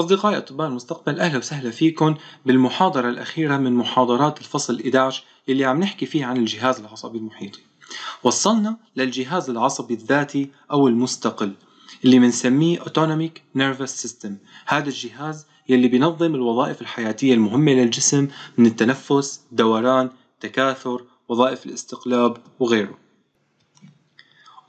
أصدقائي أطباء المستقبل أهلا وسهلا فيكم بالمحاضرة الأخيرة من محاضرات الفصل 11 اللي عم نحكي فيه عن الجهاز العصبي المحيطي وصلنا للجهاز العصبي الذاتي أو المستقل اللي بنسميه Autonomic Nervous System هذا الجهاز يلي بينظم الوظائف الحياتية المهمة للجسم من التنفس، دوران، تكاثر، وظائف الاستقلاب وغيره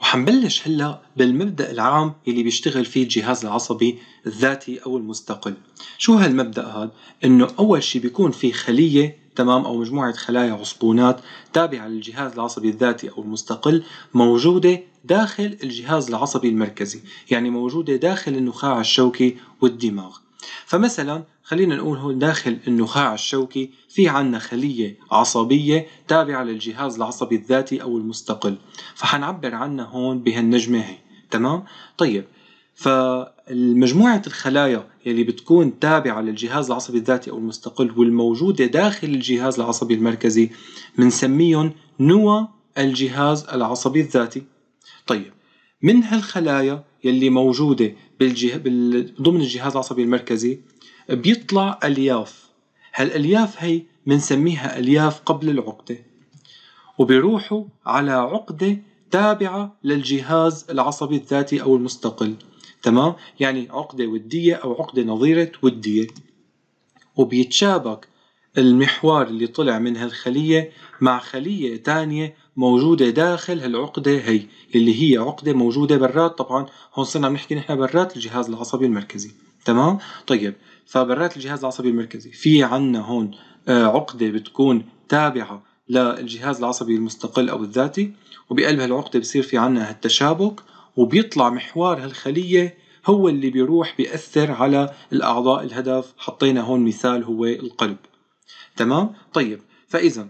وحنبلش هلا بالمبدا العام اللي بيشتغل فيه الجهاز العصبي الذاتي او المستقل شو هالمبدا هاد انه اول شيء بيكون في خليه تمام او مجموعه خلايا عصبونات تابعه للجهاز العصبي الذاتي او المستقل موجوده داخل الجهاز العصبي المركزي يعني موجوده داخل النخاع الشوكي والدماغ فمثلا خلينا نقول هون داخل النخاع الشوكي في عنا خلية عصبية تابعة للجهاز العصبي الذاتي أو المستقل فحنعبر عنها هون بهالنجمة هي تمام؟ طيب فمجموعة الخلايا يلي بتكون تابعة للجهاز العصبي الذاتي أو المستقل والموجودة داخل الجهاز العصبي المركزي بنسميهم نوى الجهاز العصبي الذاتي طيب من هالخلايا يلي موجوده بالجه... بال... ضمن الجهاز العصبي المركزي بيطلع الياف هالالياف هي بنسميها الياف قبل العقده وبيروحوا على عقده تابعه للجهاز العصبي الذاتي او المستقل تمام يعني عقده وديه او عقده نظيره وديه وبيتشابك المحور اللي طلع من هالخلية مع خلية تانية موجودة داخل هالعقدة هي اللي هي عقدة موجودة برات طبعا هون صرنا عم نحكي نحن برات الجهاز العصبي المركزي تمام طيب فبرات الجهاز العصبي المركزي في عنا هون آه، عقدة بتكون تابعة للجهاز العصبي المستقل أو الذاتي وبقلب هالعقدة بصير في عنا هالتشابك وبيطلع محور هالخلية هو اللي بيروح بيأثر على الأعضاء الهدف حطينا هون مثال هو القلب تمام طيب فاذا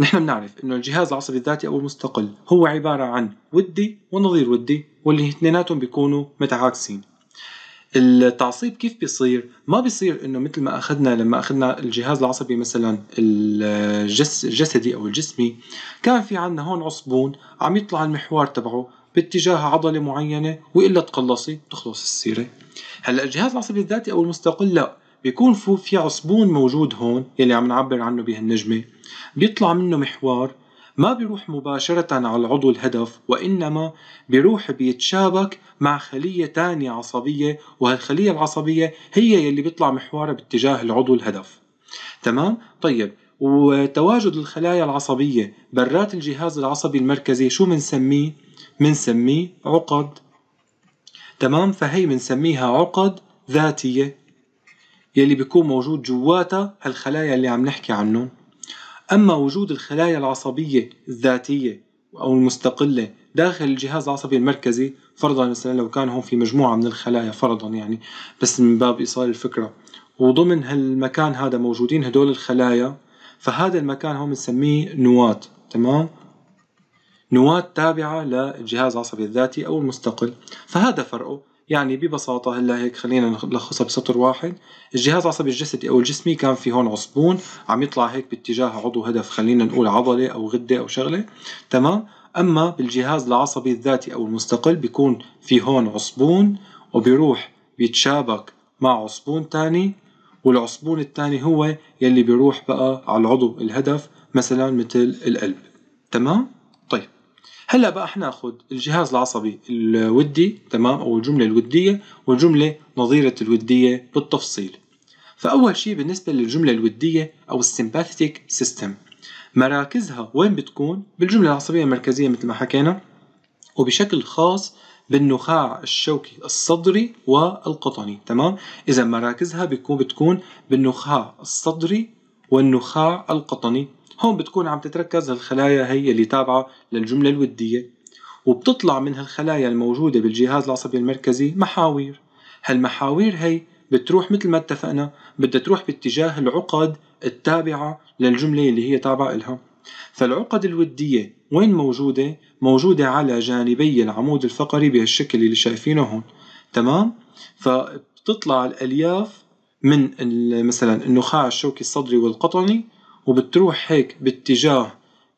نحن بنعرف انه الجهاز العصبي الذاتي او المستقل هو عباره عن ودي ونظير ودي واللي اثنيناتهم بيكونوا متعاكسين التعصيب كيف بيصير؟ ما بيصير انه مثل ما اخذنا لما اخذنا الجهاز العصبي مثلا الجس الجسدي او الجسمي كان في عندنا هون عصبون عم يطلع المحور تبعه باتجاه عضله معينه والا تقلصي تخلص السيره. هلا الجهاز العصبي الذاتي او المستقل لا بيكون في عصبون موجود هون يلي عم نعبر عنه بهالنجمة بيطلع منه محور ما بيروح مباشرة على العضو الهدف وإنما بيروح بيتشابك مع خلية تانية عصبية وهالخلية العصبية هي يلي بيطلع محورها باتجاه العضو الهدف تمام؟ طيب وتواجد الخلايا العصبية برات الجهاز العصبي المركزي شو منسميه؟ منسميه عقد تمام؟ فهي منسميها عقد ذاتية يلي بيكون موجود جواتها هالخلايا اللي عم نحكي عنهم أما وجود الخلايا العصبية الذاتية أو المستقلة داخل الجهاز العصبي المركزي فرضا مثلا لو كان هون في مجموعة من الخلايا فرضا يعني بس من باب إيصال الفكرة وضمن هالمكان هذا موجودين هدول الخلايا فهذا المكان هون بنسميه نواة تمام نواة تابعة للجهاز العصبي الذاتي أو المستقل فهذا فرقه يعني ببساطة هلا هيك خلينا نلخصها بسطر واحد الجهاز العصبي الجسدي أو الجسمي كان في هون عصبون عم يطلع هيك باتجاه عضو هدف خلينا نقول عضلة أو غدة أو شغلة تمام أما بالجهاز العصبي الذاتي أو المستقل بيكون في هون عصبون وبيروح بيتشابك مع عصبون تاني والعصبون الثاني هو يلي بيروح بقى على العضو الهدف مثلا مثل القلب تمام هلا بقى ناخذ الجهاز العصبي الودي تمام او الجمله الوديه والجمله نظيره الوديه بالتفصيل فاول شيء بالنسبه للجمله الوديه او السمباثيك سيستم مراكزها وين بتكون بالجمله العصبيه المركزيه مثل ما حكينا وبشكل خاص بالنخاع الشوكي الصدري والقطني تمام اذا مراكزها بتكون بتكون بالنخاع الصدري والنخاع القطني هون بتكون عم تتركز الخلايا هي اللي تابعة للجملة الودية وبتطلع من هالخلايا الموجودة بالجهاز العصبي المركزي محاوير هالمحاوير هي بتروح مثل ما اتفقنا بدها تروح باتجاه العقد التابعة للجملة اللي هي تابعة إلها فالعقد الودية وين موجودة؟ موجودة على جانبي العمود الفقري بهالشكل اللي شايفينه هون تمام؟ فبتطلع الألياف من مثلا النخاع الشوكي الصدري والقطني وبتروح هيك باتجاه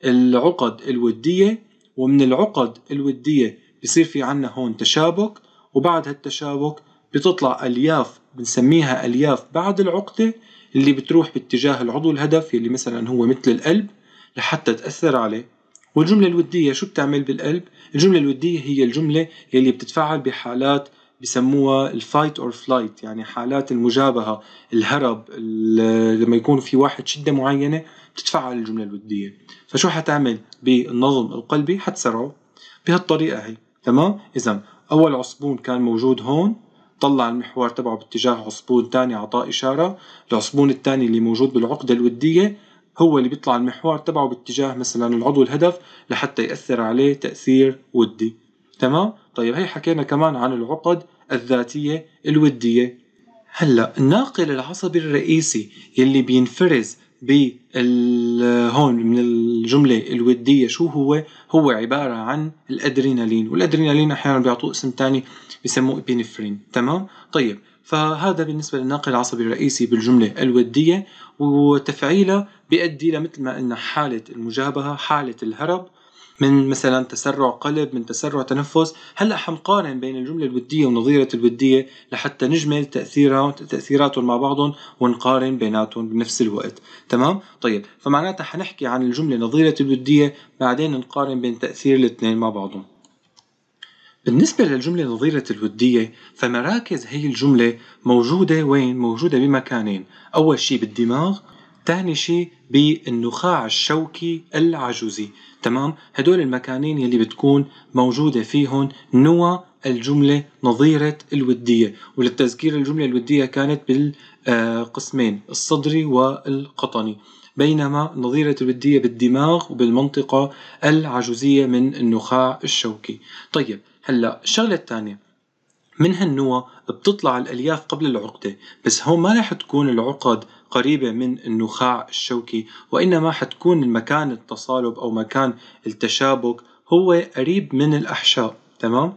العقد الودية ومن العقد الودية بصير في عنا هون تشابك وبعد هالتشابك بتطلع ألياف بنسميها ألياف بعد العقدة اللي بتروح باتجاه العضو الهدف اللي مثلا هو مثل القلب لحتى تأثر عليه والجملة الودية شو بتعمل بالقلب؟ الجملة الودية هي الجملة يلي بتتفاعل بحالات بسموها الفايت اور فلايت يعني حالات المجابهه الهرب لما يكون في واحد شده معينه بتتفعل الجمله الوديه فشو حتعمل بالنظم القلبي حتسرعه بهالطريقه هي تمام اذا اول عصبون كان موجود هون طلع المحور تبعه باتجاه عصبون ثاني اعطاه إشارة العصبون الثاني اللي موجود بالعقدة الودية هو اللي بيطلع المحور تبعه باتجاه مثلا العضو الهدف لحتى يأثر عليه تأثير ودي تمام؟ طيب هي حكينا كمان عن العقد الذاتية الودية هلا الناقل العصبي الرئيسي يلي بينفرز بالهون من الجملة الودية شو هو؟ هو عبارة عن الأدرينالين والأدرينالين أحيانا بيعطوه اسم تاني بسموه إبينفرين تمام؟ طيب فهذا بالنسبة للناقل العصبي الرئيسي بالجملة الودية وتفعيلها بيؤدي لمثل ما قلنا حالة المجابهة حالة الهرب من مثلا تسرع قلب من تسرع تنفس هلا حنقارن بين الجمله الوديه ونظيره الوديه لحتى نجمل تاثيرها تاثيراتهم مع بعضهم ونقارن بيناتهم بنفس الوقت تمام طيب فمعناتها حنحكي عن الجمله نظيره الوديه بعدين نقارن بين تاثير الاثنين مع بعضهم بالنسبة للجملة نظيرة الودية فمراكز هي الجملة موجودة وين؟ موجودة بمكانين أول شيء بالدماغ شيء بالنخاع الشوكي العجوزي تمام هدول المكانين يلي بتكون موجودة فيهم نوى الجملة نظيرة الودية وللتذكير الجملة الودية كانت بالقسمين الصدري والقطني بينما نظيرة الودية بالدماغ وبالمنطقة العجوزية من النخاع الشوكي طيب هلا الشغلة الثانية من هالنوى بتطلع الألياف قبل العقدة بس هون ما رح تكون العقد قريبة من النخاع الشوكي وإنما حتكون المكان التصالب أو مكان التشابك هو قريب من الأحشاء تمام؟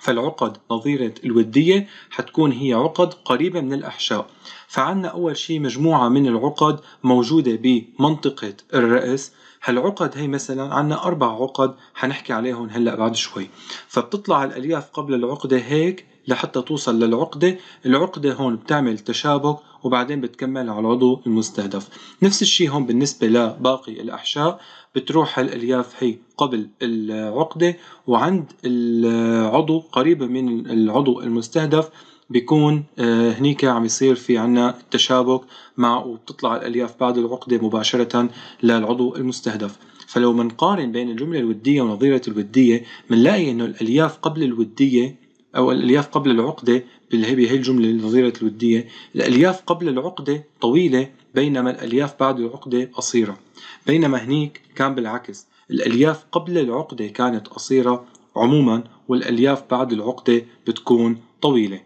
فالعقد نظيرة الودية حتكون هي عقد قريبة من الأحشاء فعنا أول شيء مجموعة من العقد موجودة بمنطقة الرأس هالعقد هي مثلا عنا أربع عقد حنحكي عليهم هلأ بعد شوي فبتطلع الألياف قبل العقدة هيك لحتى توصل للعقدة العقدة هون بتعمل تشابك وبعدين بتكمل على العضو المستهدف نفس الشيء هون بالنسبة لباقي الأحشاء بتروح الألياف هي قبل العقدة وعند العضو قريبة من العضو المستهدف بيكون آه، هنيك عم يصير في عنا تشابك مع وبتطلع الألياف بعد العقدة مباشرة للعضو المستهدف فلو منقارن بين الجملة الودية ونظيرة الودية منلاقي أنه الألياف قبل الودية أو الألياف قبل العقدة بهي الجملة النظيرة الودية الألياف قبل العقدة طويلة بينما الألياف بعد العقدة قصيرة بينما هنيك كان بالعكس الألياف قبل العقدة كانت قصيرة عموما والألياف بعد العقدة بتكون طويلة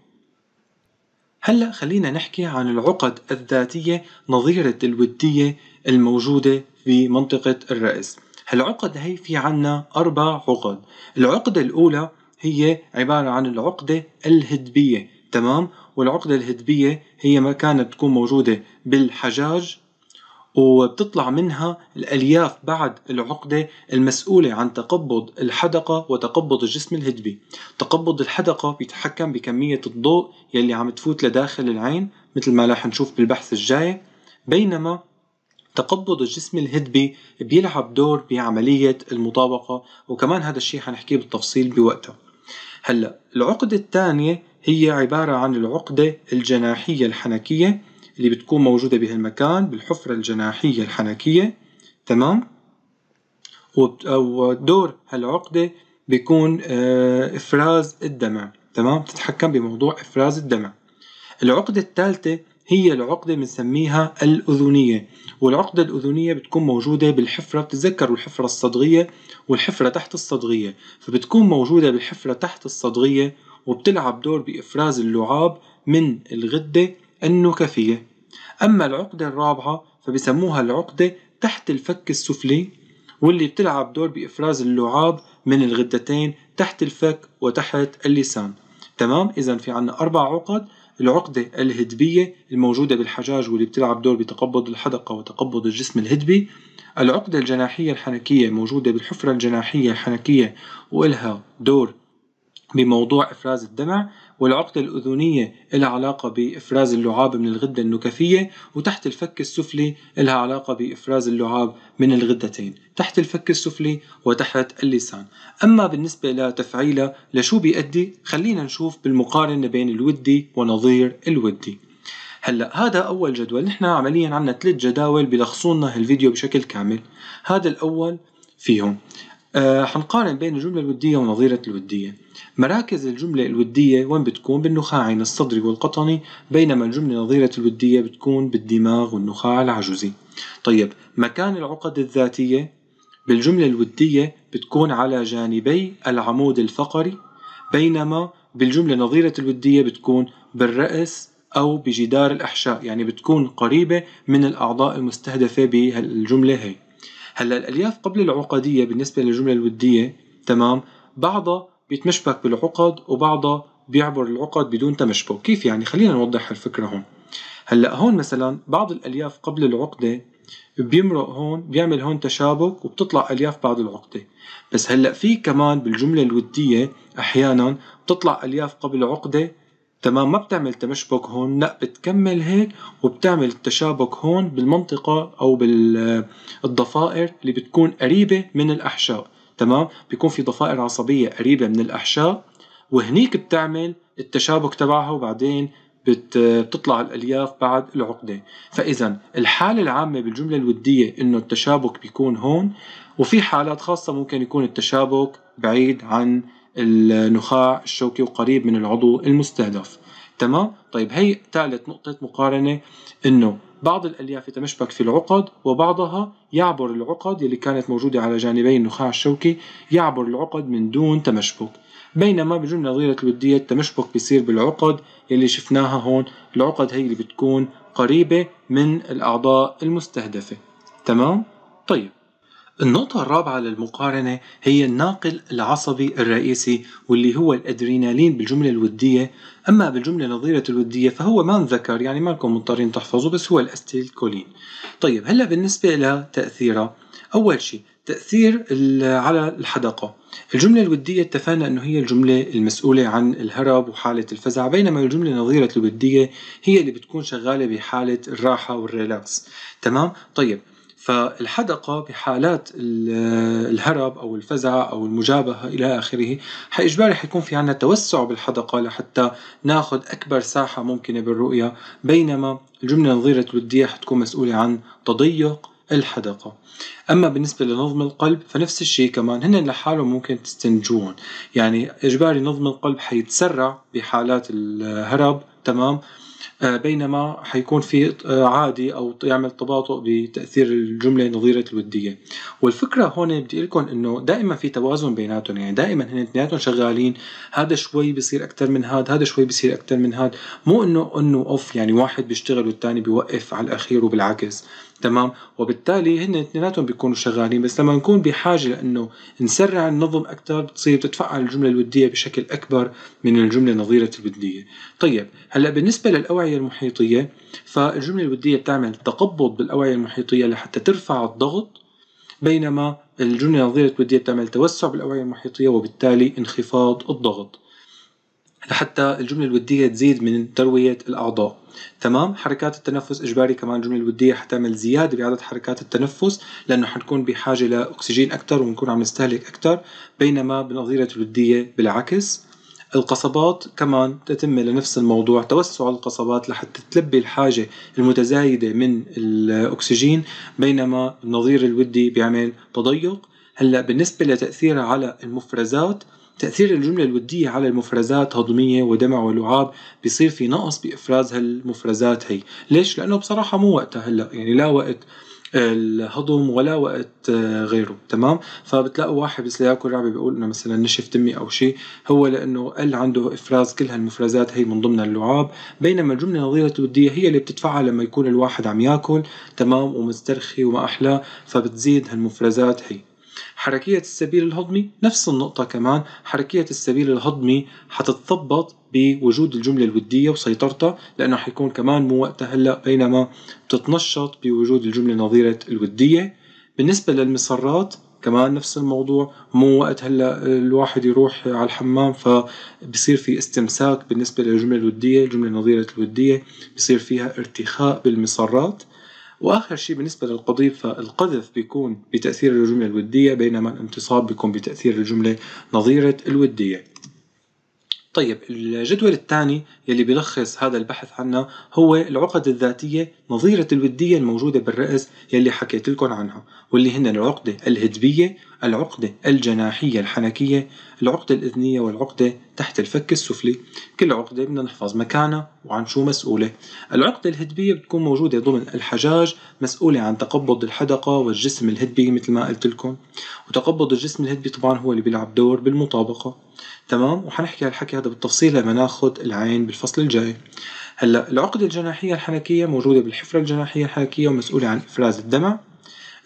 هلأ خلينا نحكي عن العقد الذاتية نظيرة الودية الموجودة في منطقة الرأس هالعقد هي في عنا أربع عقد العقدة الأولى هي عبارة عن العقدة الهدبية تمام والعقدة الهدبية هي ما كانت تكون موجودة بالحجاج وبتطلع منها الألياف بعد العقدة المسؤولة عن تقبض الحدقة وتقبض الجسم الهدبي تقبض الحدقة بيتحكم بكمية الضوء يلي عم تفوت لداخل العين مثل ما رح نشوف بالبحث الجاي بينما تقبض الجسم الهدبي بيلعب دور بعملية المطابقة وكمان هذا الشيء حنحكيه بالتفصيل بوقتها هلا العقدة الثانية هي عبارة عن العقدة الجناحية الحنكية اللي بتكون موجودة بهالمكان بالحفرة الجناحية الحنكية تمام ودور هالعقدة بيكون آه، إفراز الدمع تمام بتتحكم بموضوع إفراز الدمع العقدة الثالثة هي العقدة بنسميها الأذنية والعقدة الأذنية بتكون موجودة بالحفرة بتتذكروا الحفرة الصدغية والحفرة تحت الصدغية فبتكون موجودة بالحفرة تحت الصدغية وبتلعب دور بإفراز اللعاب من الغدة النكفية أما العقدة الرابعة فبسموها العقدة تحت الفك السفلي واللي بتلعب دور بإفراز اللعاب من الغدتين تحت الفك وتحت اللسان تمام إذا في عنا أربع عقد العقدة الهدبية الموجودة بالحجاج واللي بتلعب دور بتقبض الحدقة وتقبض الجسم الهدبي العقدة الجناحية الحنكية موجودة بالحفرة الجناحية الحنكية وإلها دور بموضوع إفراز الدمع والعقدة الأذنية لها علاقة بإفراز اللعاب من الغدة النكفية وتحت الفك السفلي لها علاقة بإفراز اللعاب من الغدتين تحت الفك السفلي وتحت اللسان أما بالنسبة لتفعيلها لشو بيأدي خلينا نشوف بالمقارنة بين الودي ونظير الودي هلا هذا اول جدول نحن عمليا عندنا ثلاث جداول بيلخصوا لنا هالفيديو بشكل كامل هذا الاول فيهم آه، حنقارن بين الجملة الودية ونظيرة الودية مراكز الجملة الودية وين بتكون بالنخاعين الصدري والقطني بينما الجملة نظيرة الودية بتكون بالدماغ والنخاع العجزي طيب مكان العقد الذاتية بالجملة الودية بتكون على جانبي العمود الفقري بينما بالجملة نظيرة الودية بتكون بالرأس أو بجدار الأحشاء يعني بتكون قريبة من الأعضاء المستهدفة بهالجملة هي هلا الالياف قبل العقديه بالنسبه للجمله الوديه تمام بعضها بيتمشبك بالعقد وبعضها بيعبر العقد بدون تمشبك كيف يعني خلينا نوضح الفكره هون هلا هون مثلا بعض الالياف قبل العقده بيمرق هون بيعمل هون تشابك وبتطلع الياف بعد العقده بس هلا في كمان بالجمله الوديه احيانا بتطلع الياف قبل عقده تمام ما بتعمل تمشبك هون لا بتكمل هيك وبتعمل التشابك هون بالمنطقة أو بالضفائر آه، اللي بتكون قريبة من الأحشاء تمام بيكون في ضفائر عصبية قريبة من الأحشاء وهنيك بتعمل التشابك تبعها وبعدين آه، بتطلع الالياف بعد العقده فاذا الحاله العامه بالجمله الوديه انه التشابك بيكون هون وفي حالات خاصه ممكن يكون التشابك بعيد عن النخاع الشوكي وقريب من العضو المستهدف تمام طيب هي ثالث نقطة مقارنة انه بعض الالياف يتمشبك في العقد وبعضها يعبر العقد اللي كانت موجودة على جانبي النخاع الشوكي يعبر العقد من دون تمشبك بينما بجملة نظيرة الودية التمشبك بيصير بالعقد اللي شفناها هون العقد هي اللي بتكون قريبة من الأعضاء المستهدفة تمام؟ طيب النقطة الرابعة للمقارنة هي الناقل العصبي الرئيسي واللي هو الأدرينالين بالجملة الودية أما بالجملة نظيرة الودية فهو ما انذكر يعني ما لكم مضطرين تحفظوا بس هو الأستيلكولين طيب هلأ بالنسبة تأثيره أول شيء تأثير على الحدقة الجملة الودية اتفقنا أنه هي الجملة المسؤولة عن الهرب وحالة الفزع بينما الجملة نظيرة الودية هي اللي بتكون شغالة بحالة الراحة والريلاكس تمام؟ طيب فالحدقة بحالات الهرب أو الفزع أو المجابهة إلى آخره إجباري حيكون في عندنا توسع بالحدقة لحتى ناخذ أكبر ساحة ممكنة بالرؤية بينما الجملة النظيره الودية حتكون مسؤولة عن تضيق الحدقة أما بالنسبة لنظم القلب فنفس الشيء كمان هن لحالهم ممكن تستنجون يعني إجباري نظم القلب حيتسرع بحالات الهرب تمام آه، بينما حيكون في آه، عادي او يعمل تباطؤ بتاثير الجمله نظيره الوديه والفكره هون بدي اقول لكم انه دائما في توازن بيناتهم يعني دائما هن اثنيناتهم شغالين هذا شوي بصير اكثر من هذا هذا شوي بصير اكثر من هذا مو انه انه اوف يعني واحد بيشتغل والثاني بيوقف على الاخير وبالعكس تمام وبالتالي هن اثنيناتهم بيكونوا شغالين بس لما نكون بحاجه لانه نسرع ننظم اكثر بتصير تتفعل الجمله الوديه بشكل اكبر من الجمله نظيره الوديه طيب هلا بالنسبه للاوعيه المحيطيه فالجمله الوديه بتعمل تقبض بالاوعيه المحيطيه لحتى ترفع الضغط بينما الجمله نظيره الوديه بتعمل توسع بالاوعيه المحيطيه وبالتالي انخفاض الضغط لحتى الجملة الودية تزيد من تروية الأعضاء تمام حركات التنفس إجباري كمان الجملة الودية حتعمل زيادة بعدد حركات التنفس لأنه حنكون بحاجة لأكسجين أكثر ونكون عم نستهلك أكثر بينما بنظيره الودية بالعكس القصبات كمان تتم لنفس الموضوع توسع القصبات لحتى تلبي الحاجة المتزايدة من الأكسجين بينما النظير الودي بيعمل تضيق هلا بالنسبة لتأثيرها على المفرزات تأثير الجملة الودية على المفرزات هضمية ودمع ولعاب بصير في نقص بإفراز هالمفرزات هي ليش؟ لأنه بصراحة مو وقتها هلأ يعني لا وقت الهضم ولا وقت غيره تمام فبتلاقوا واحد بس ياكل رعبه بيقول انه مثلا نشف تمي او شيء هو لانه قل عنده افراز كل هالمفرزات هي من ضمن اللعاب بينما الجمله النظيره الوديه هي اللي بتدفعها لما يكون الواحد عم ياكل تمام ومسترخي وما احلى فبتزيد هالمفرزات هي حركية السبيل الهضمي نفس النقطة كمان حركية السبيل الهضمي حتتضبط بوجود الجملة الودية وسيطرتها لأنه حيكون كمان مو وقتها هلأ بينما بتتنشط بوجود الجملة نظيرة الودية بالنسبة للمصرات كمان نفس الموضوع مو وقت هلا الواحد يروح على الحمام فبصير في استمساك بالنسبه للجمله الوديه، الجمله نظيره الوديه بصير فيها ارتخاء بالمصرات واخر شيء بالنسبه للقضيب فالقذف بيكون بتاثير الجمله الوديه بينما الانتصاب بيكون بتاثير الجمله نظيره الوديه طيب الجدول الثاني يلي بيلخص هذا البحث عنا هو العقد الذاتية نظيرة الودية الموجودة بالرأس يلي حكيت لكم عنها واللي هن العقدة الهدبية العقدة الجناحية الحنكية العقدة الأذنية والعقدة تحت الفك السفلي كل عقدة بدنا نحفظ مكانها وعن شو مسؤولة العقدة الهدبية بتكون موجودة ضمن الحجاج مسؤولة عن تقبض الحدقة والجسم الهدبي مثل ما قلت لكم وتقبض الجسم الهدبي طبعا هو اللي بيلعب دور بالمطابقة تمام وحنحكي هالحكي هذا بالتفصيل لما ناخد العين بالفصل الجاي هلا العقدة الجناحية الحنكية موجودة بالحفرة الجناحية الحنكية ومسؤولة عن إفراز الدمع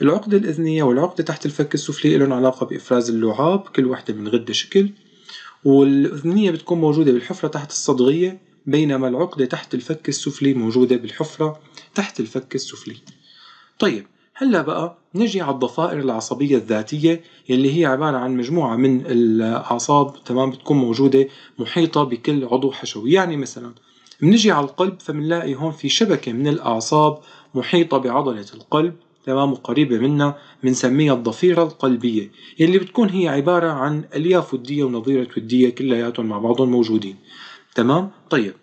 العقدة الأذنية والعقدة تحت الفك السفلي لهم علاقة بإفراز اللعاب كل وحدة من غدة شكل والأذنية بتكون موجودة بالحفرة تحت الصدغية بينما العقدة تحت الفك السفلي موجودة بالحفرة تحت الفك السفلي طيب هلا بقى نجي على الضفائر العصبية الذاتية اللي هي عبارة عن مجموعة من الأعصاب تمام بتكون موجودة محيطة بكل عضو حشوي يعني مثلا بنجي على القلب فبنلاقي هون في شبكة من الأعصاب محيطة بعضلة القلب تمام وقريبة منا بنسميها الضفيرة القلبية اللي بتكون هي عبارة عن ألياف ودية ونظيرة ودية كلياتهم مع بعضهم موجودين تمام طيب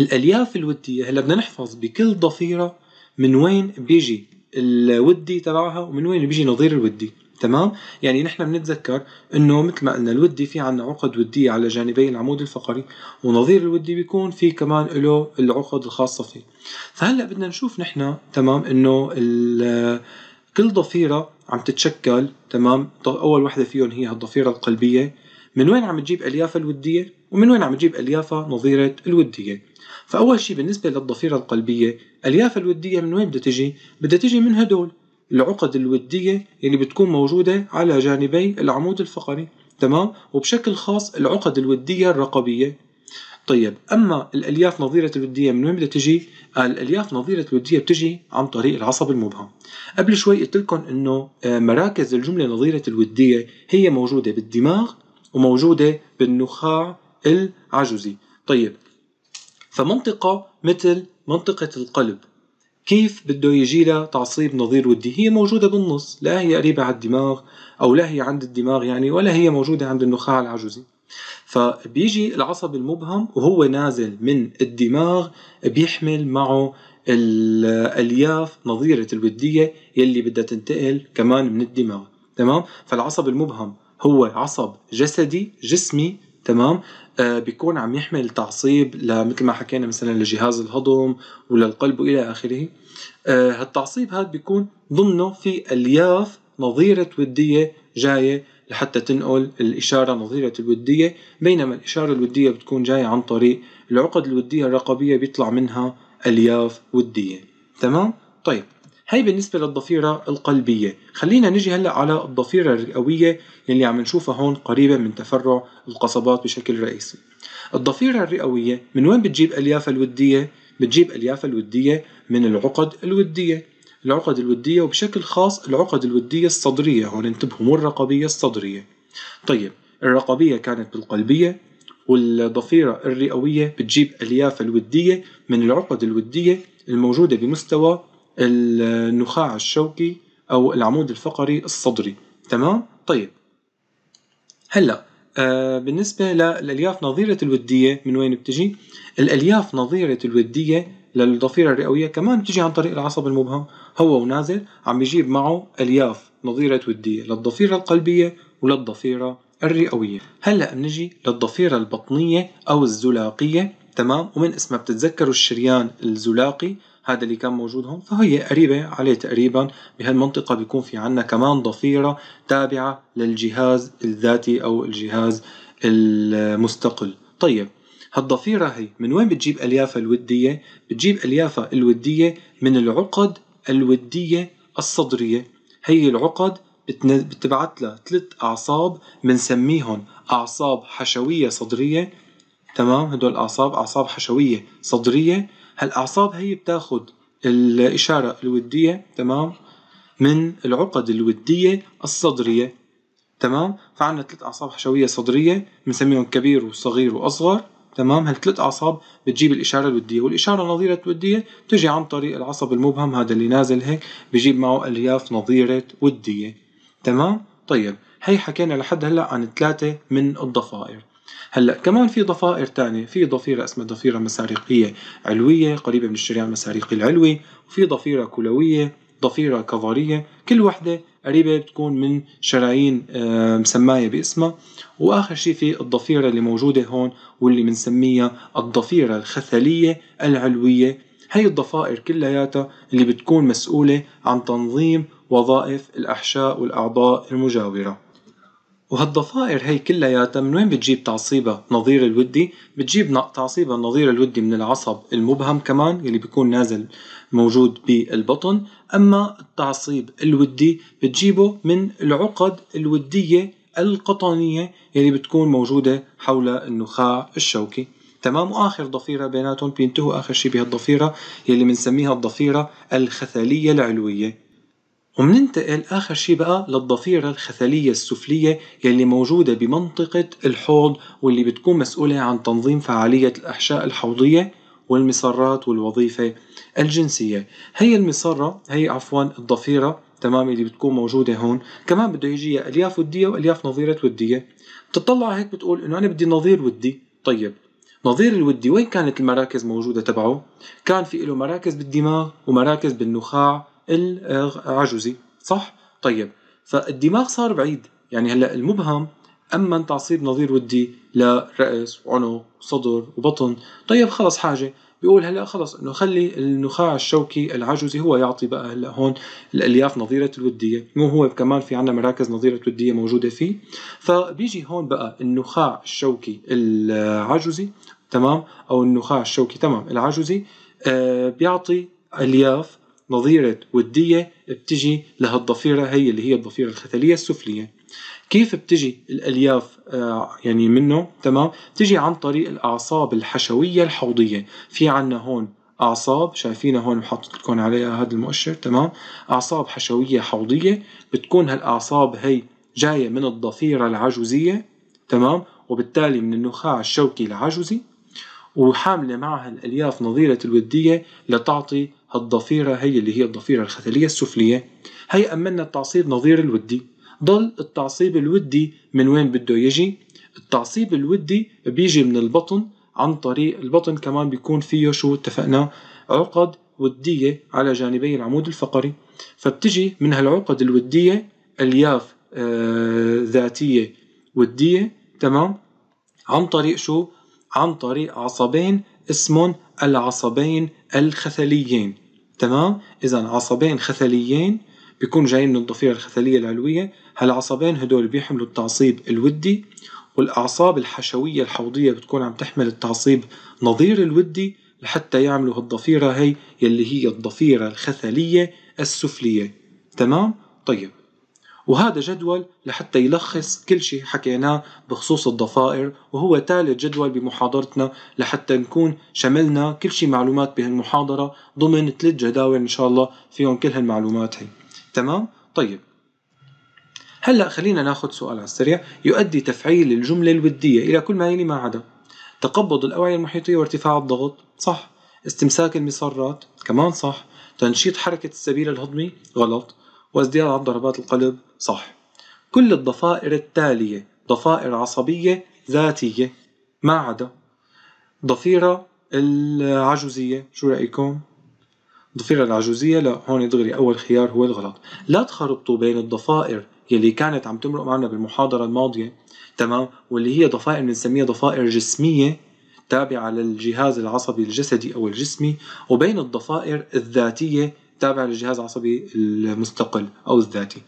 الألياف الودية هلا بدنا نحفظ بكل ضفيرة من وين بيجي الودي تبعها ومن وين بيجي نظير الودي تمام يعني نحن بنتذكر انه مثل ما قلنا الودي في عنا عقد وديه على جانبي العمود الفقري ونظير الودي بيكون في كمان له العقد الخاصه فيه فهلا بدنا نشوف نحن تمام انه كل ضفيره عم تتشكل تمام اول وحده فيهم هي الضفيره القلبيه من وين عم تجيب اليافها الوديه ومن وين عم تجيب اليافها نظيره الوديه فاول شيء بالنسبه للضفيره القلبيه اليافها الوديه من وين بدها تجي بدها تجي من هدول العقد الودية اللي بتكون موجودة على جانبي العمود الفقري تمام وبشكل خاص العقد الودية الرقبية طيب اما الالياف نظيره الوديه من وين بدها تجي؟ آه، الالياف نظيره الوديه بتجي عن طريق العصب المبهم. قبل شوي قلت لكم انه آه، مراكز الجمله نظيره الوديه هي موجوده بالدماغ وموجوده بالنخاع العجزي. طيب فمنطقه مثل منطقه القلب كيف بده يجي لها تعصيب نظير ودي هي موجودة بالنص لا هي قريبة على الدماغ أو لا هي عند الدماغ يعني ولا هي موجودة عند النخاع العجزي فبيجي العصب المبهم وهو نازل من الدماغ بيحمل معه الألياف نظيرة الودية يلي بدها تنتقل كمان من الدماغ تمام فالعصب المبهم هو عصب جسدي جسمي تمام آه بيكون عم يحمل تعصيب مثل ما حكينا مثلا لجهاز الهضم وللقلب والى اخره آه هالتعصيب هذا بيكون ضمنه في الياف نظيره وديه جايه لحتى تنقل الإشارة نظيرة الودية بينما الإشارة الودية بتكون جاية عن طريق العقد الودية الرقبية بيطلع منها ألياف ودية تمام؟ طيب هي بالنسبة للضفيرة القلبية خلينا نجي هلأ على الضفيرة الرئوية اللي عم نشوفها هون قريبة من تفرع القصبات بشكل رئيسي الضفيرة الرئوية من وين بتجيب أليافها الودية؟ بتجيب أليافها الودية من العقد الودية العقد الودية وبشكل خاص العقد الودية الصدرية هون انتبهوا مو الرقبية الصدرية طيب الرقبية كانت بالقلبية والضفيرة الرئوية بتجيب أليافها الودية من العقد الودية الموجودة بمستوى النخاع الشوكي او العمود الفقري الصدري تمام طيب هلا آه بالنسبة للألياف نظيرة الودية من وين بتجي؟ الألياف نظيرة الودية للضفيرة الرئوية كمان بتجي عن طريق العصب المبهم هو ونازل عم يجيب معه ألياف نظيرة ودية للضفيرة القلبية وللضفيرة الرئوية هلأ بنجي للضفيرة البطنية أو الزلاقية تمام ومن اسمها بتتذكروا الشريان الزلاقي هذا اللي كان موجود هون فهي قريبة عليه تقريبا بهالمنطقة بيكون في عنا كمان ضفيرة تابعة للجهاز الذاتي أو الجهاز المستقل طيب هالضفيرة هي من وين بتجيب أليافها الودية؟ بتجيب أليافها الودية من العقد الودية الصدرية هي العقد بتبعت لها ثلاث أعصاب بنسميهم أعصاب حشوية صدرية تمام هدول الأعصاب أعصاب حشوية صدرية هالاعصاب هي بتاخد الاشاره الوديه تمام من العقد الوديه الصدريه تمام فعندنا ثلاث اعصاب حشويه صدريه بنسميهم كبير وصغير واصغر تمام هالثلاث اعصاب بتجيب الاشاره الوديه والاشاره نظيره وديه بتجي عن طريق العصب المبهم هذا اللي نازل هيك بجيب معه الياف نظيره وديه تمام طيب هي حكينا لحد هلا عن ثلاثه من الضفائر هلا كمان في ضفائر تانية في ضفيرة اسمها ضفيرة مسارقية علوية قريبة من الشريان المساريقي العلوي وفي ضفيرة كلوية ضفيرة كظرية كل وحدة قريبة بتكون من شرايين آه، مسماية باسمها وآخر شيء في الضفيرة اللي موجودة هون واللي بنسميها الضفيرة الخثلية العلوية هي الضفائر كلياتها اللي بتكون مسؤولة عن تنظيم وظائف الأحشاء والأعضاء المجاورة وهالضفائر هي كلياتها من وين بتجيب تعصيبها نظير الودي؟ بتجيب تعصيبها النظير الودي من العصب المبهم كمان يلي بيكون نازل موجود بالبطن، أما التعصيب الودي بتجيبه من العقد الودية القطنية يلي بتكون موجودة حول النخاع الشوكي. تمام واخر ضفيره بيناتهم بينتهوا اخر شيء بهالضفيره يلي بنسميها الضفيره الخثليه العلويه ومننتقل آخر شي بقى للضفيرة الخثلية السفلية يلي موجودة بمنطقة الحوض واللي بتكون مسؤولة عن تنظيم فعالية الأحشاء الحوضية والمسرات والوظيفة الجنسية هي المسرة هي عفوا الضفيرة تمام اللي بتكون موجودة هون كمان بده يجي ألياف ودية وألياف نظيرة ودية بتطلع هيك بتقول إنه أنا بدي نظير ودي طيب نظير الودي وين كانت المراكز موجودة تبعه؟ كان في له مراكز بالدماغ ومراكز بالنخاع العجوزي صح؟ طيب فالدماغ صار بعيد يعني هلا المبهم اما تعصيب نظير ودي لرأس وعنق وصدر وبطن طيب خلص حاجه بيقول هلا خلص انه خلي النخاع الشوكي العجزي هو يعطي بقى هلا هون الالياف نظيره الوديه مو هو كمان في عندنا مراكز نظيره وديه موجوده فيه فبيجي هون بقى النخاع الشوكي العجزي تمام او النخاع الشوكي تمام العجزي آه بيعطي الياف نظيرة ودية بتجي لهالضفيرة هي اللي هي الضفيرة الختلية السفلية كيف بتجي الألياف آه، يعني منه تمام بتجي عن طريق الأعصاب الحشوية الحوضية في عنا هون اعصاب شايفينها هون محطط لكم عليها هذا المؤشر تمام اعصاب حشويه حوضيه بتكون هالاعصاب هي جايه من الضفيره العجوزيه تمام وبالتالي من النخاع الشوكي العجزي وحامله معها الالياف نظيره الوديه لتعطي الضفيرة هي اللي هي الضفيرة الخثلية السفلية هي أمنا التعصيب نظير الودي ضل التعصيب الودي من وين بده يجي التعصيب الودي بيجي من البطن عن طريق البطن كمان بيكون فيه شو اتفقنا عقد ودية على جانبي العمود الفقري فبتجي من هالعقد الودية الياف آه ذاتية ودية تمام عن طريق شو عن طريق عصبين اسمهم العصبين الخثليين تمام اذا عصبين خثليين بيكونوا جايين من الضفيرة الخثلية العلوية هالعصبين هدول بيحملوا التعصيب الودي والأعصاب الحشوية الحوضية بتكون عم تحمل التعصيب نظير الودي لحتى يعملوا هالضفيرة هي يلي هي الضفيرة الخثلية السفلية تمام؟ طيب وهذا جدول لحتى يلخص كل شيء حكيناه بخصوص الضفائر وهو ثالث جدول بمحاضرتنا لحتى نكون شملنا كل شيء معلومات بهالمحاضرة ضمن ثلاث جداول إن شاء الله فيهم كل هالمعلومات هي تمام؟ طيب هلا خلينا ناخذ سؤال على السريع يؤدي تفعيل الجمله الوديه الى كل ما يلي ما عدا تقبض الاوعيه المحيطيه وارتفاع الضغط صح استمساك المسارات كمان صح تنشيط حركه السبيل الهضمي غلط وازدياد عن ضربات القلب صح كل الضفائر التالية ضفائر عصبية ذاتية ما عدا ضفيرة العجوزية شو رأيكم؟ ضفيرة العجوزية لا هون دغري أول خيار هو الغلط لا تخربطوا بين الضفائر يلي كانت عم تمرق معنا بالمحاضرة الماضية تمام واللي هي ضفائر بنسميها ضفائر جسمية تابعة للجهاز العصبي الجسدي أو الجسمي وبين الضفائر الذاتية تابع للجهاز العصبي المستقل او الذاتي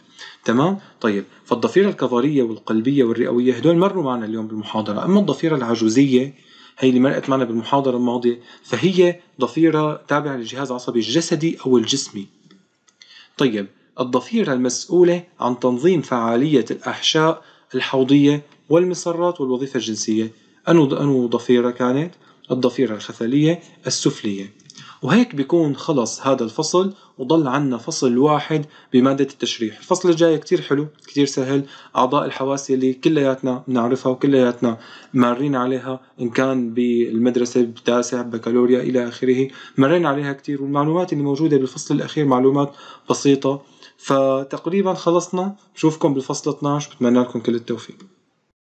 تمام طيب فالضفيره الكظريه والقلبيه والرئويه هدول مروا معنا اليوم بالمحاضره اما الضفيره العجوزيه هي اللي مرقت معنا بالمحاضره الماضيه فهي ضفيره تابعه للجهاز العصبي الجسدي او الجسمي طيب الضفيره المسؤوله عن تنظيم فعاليه الاحشاء الحوضيه والمسرات والوظيفه الجنسيه انو انو ضفيره كانت الضفيره الخثليه السفليه وهيك بيكون خلص هذا الفصل وضل عنا فصل واحد بمادة التشريح الفصل الجاي كتير حلو كتير سهل أعضاء الحواس اللي كلياتنا بنعرفها وكلياتنا مارين عليها إن كان بالمدرسة بتاسع بكالوريا إلى آخره مرينا عليها كتير والمعلومات اللي موجودة بالفصل الأخير معلومات بسيطة فتقريبا خلصنا بشوفكم بالفصل 12 بتمنى لكم كل التوفيق